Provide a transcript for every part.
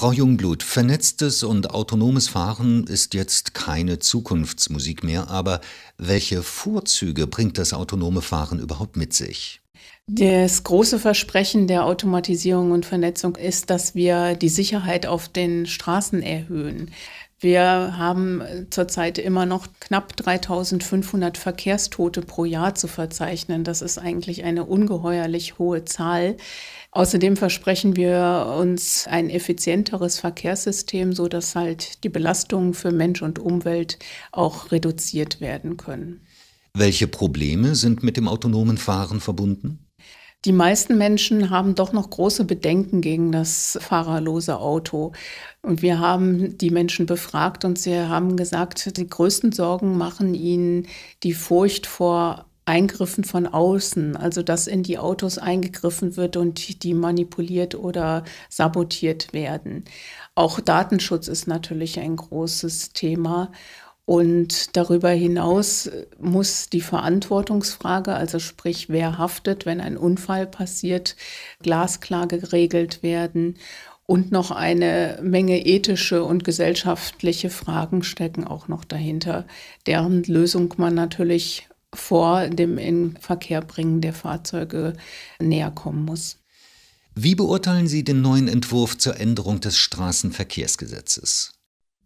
Frau Jungblut, vernetztes und autonomes Fahren ist jetzt keine Zukunftsmusik mehr, aber welche Vorzüge bringt das autonome Fahren überhaupt mit sich? Das große Versprechen der Automatisierung und Vernetzung ist, dass wir die Sicherheit auf den Straßen erhöhen. Wir haben äh, zurzeit immer noch knapp 3500 Verkehrstote pro Jahr zu verzeichnen. Das ist eigentlich eine ungeheuerlich hohe Zahl. Außerdem versprechen wir uns ein effizienteres Verkehrssystem, so dass halt die Belastungen für Mensch und Umwelt auch reduziert werden können. Welche Probleme sind mit dem autonomen Fahren verbunden? Die meisten Menschen haben doch noch große Bedenken gegen das fahrerlose Auto. Und wir haben die Menschen befragt und sie haben gesagt, die größten Sorgen machen ihnen die Furcht vor Eingriffen von außen, also dass in die Autos eingegriffen wird und die manipuliert oder sabotiert werden. Auch Datenschutz ist natürlich ein großes Thema. Und darüber hinaus muss die Verantwortungsfrage, also sprich, wer haftet, wenn ein Unfall passiert, glasklar geregelt werden. Und noch eine Menge ethische und gesellschaftliche Fragen stecken auch noch dahinter, deren Lösung man natürlich vor dem Inverkehrbringen der Fahrzeuge näher kommen muss. Wie beurteilen Sie den neuen Entwurf zur Änderung des Straßenverkehrsgesetzes?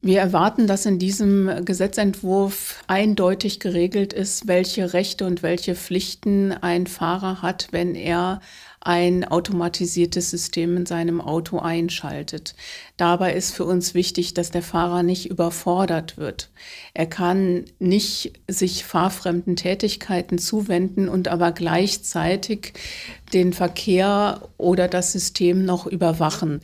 Wir erwarten, dass in diesem Gesetzentwurf eindeutig geregelt ist, welche Rechte und welche Pflichten ein Fahrer hat, wenn er ein automatisiertes System in seinem Auto einschaltet. Dabei ist für uns wichtig, dass der Fahrer nicht überfordert wird. Er kann nicht sich fahrfremden Tätigkeiten zuwenden und aber gleichzeitig den Verkehr oder das System noch überwachen.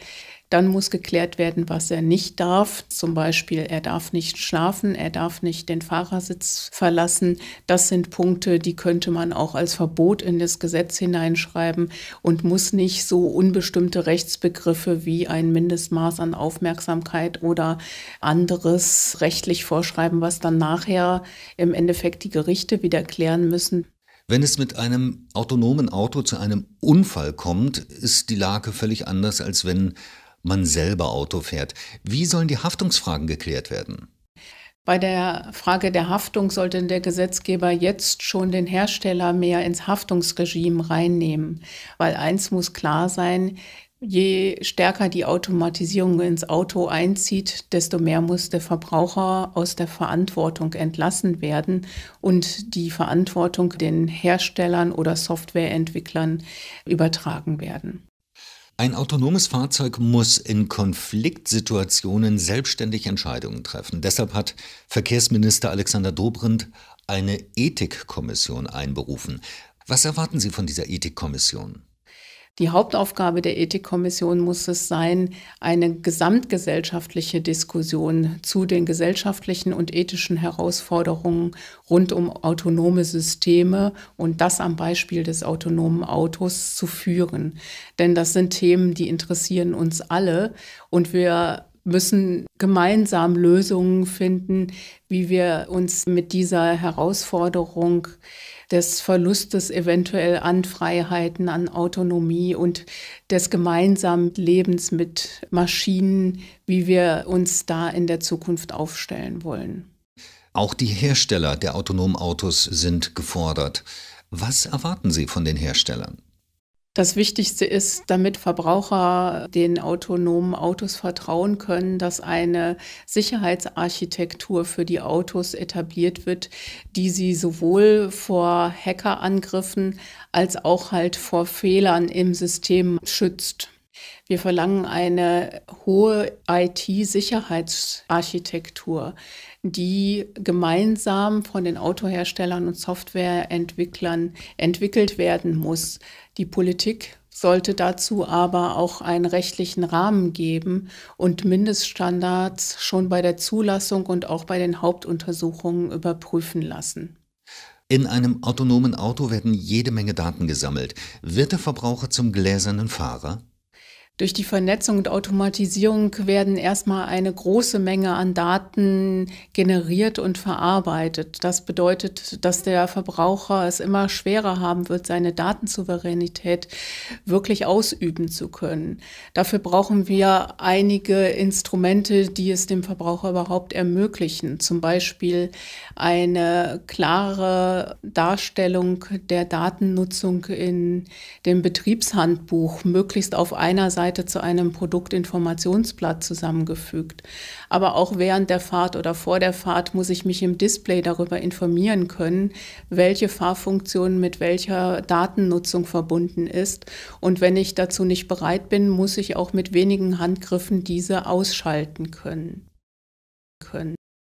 Dann muss geklärt werden, was er nicht darf. Zum Beispiel, er darf nicht schlafen, er darf nicht den Fahrersitz verlassen. Das sind Punkte, die könnte man auch als Verbot in das Gesetz hineinschreiben und muss nicht so unbestimmte Rechtsbegriffe wie ein Mindestmaß an Aufmerksamkeit oder anderes rechtlich vorschreiben, was dann nachher im Endeffekt die Gerichte wieder klären müssen. Wenn es mit einem autonomen Auto zu einem Unfall kommt, ist die Lage völlig anders, als wenn man selber Auto fährt. Wie sollen die Haftungsfragen geklärt werden? Bei der Frage der Haftung sollte der Gesetzgeber jetzt schon den Hersteller mehr ins Haftungsregime reinnehmen, weil eins muss klar sein, je stärker die Automatisierung ins Auto einzieht, desto mehr muss der Verbraucher aus der Verantwortung entlassen werden und die Verantwortung den Herstellern oder Softwareentwicklern übertragen werden. Ein autonomes Fahrzeug muss in Konfliktsituationen selbstständig Entscheidungen treffen. Deshalb hat Verkehrsminister Alexander Dobrindt eine Ethikkommission einberufen. Was erwarten Sie von dieser Ethikkommission? Die Hauptaufgabe der Ethikkommission muss es sein, eine gesamtgesellschaftliche Diskussion zu den gesellschaftlichen und ethischen Herausforderungen rund um autonome Systeme und das am Beispiel des autonomen Autos zu führen. Denn das sind Themen, die interessieren uns alle und wir müssen gemeinsam Lösungen finden, wie wir uns mit dieser Herausforderung des Verlustes eventuell an Freiheiten, an Autonomie und des gemeinsamen Lebens mit Maschinen, wie wir uns da in der Zukunft aufstellen wollen. Auch die Hersteller der autonomen Autos sind gefordert. Was erwarten Sie von den Herstellern? Das Wichtigste ist, damit Verbraucher den autonomen Autos vertrauen können, dass eine Sicherheitsarchitektur für die Autos etabliert wird, die sie sowohl vor Hackerangriffen als auch halt vor Fehlern im System schützt. Wir verlangen eine hohe IT-Sicherheitsarchitektur, die gemeinsam von den Autoherstellern und Softwareentwicklern entwickelt werden muss. Die Politik sollte dazu aber auch einen rechtlichen Rahmen geben und Mindeststandards schon bei der Zulassung und auch bei den Hauptuntersuchungen überprüfen lassen. In einem autonomen Auto werden jede Menge Daten gesammelt. Wird der Verbraucher zum gläsernen Fahrer? Durch die Vernetzung und Automatisierung werden erstmal eine große Menge an Daten generiert und verarbeitet. Das bedeutet, dass der Verbraucher es immer schwerer haben wird, seine Datensouveränität wirklich ausüben zu können. Dafür brauchen wir einige Instrumente, die es dem Verbraucher überhaupt ermöglichen. Zum Beispiel eine klare Darstellung der Datennutzung in dem Betriebshandbuch, möglichst auf einer Seite Webseite zu einem Produktinformationsblatt zusammengefügt. Aber auch während der Fahrt oder vor der Fahrt muss ich mich im Display darüber informieren können, welche Fahrfunktion mit welcher Datennutzung verbunden ist. Und wenn ich dazu nicht bereit bin, muss ich auch mit wenigen Handgriffen diese ausschalten können.